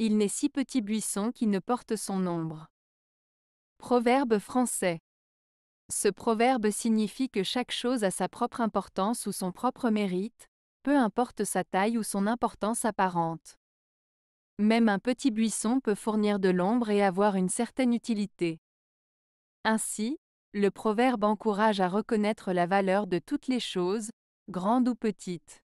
Il n'est si petit buisson qui ne porte son ombre. Proverbe français. Ce proverbe signifie que chaque chose a sa propre importance ou son propre mérite, peu importe sa taille ou son importance apparente. Même un petit buisson peut fournir de l'ombre et avoir une certaine utilité. Ainsi, le proverbe encourage à reconnaître la valeur de toutes les choses, grandes ou petites.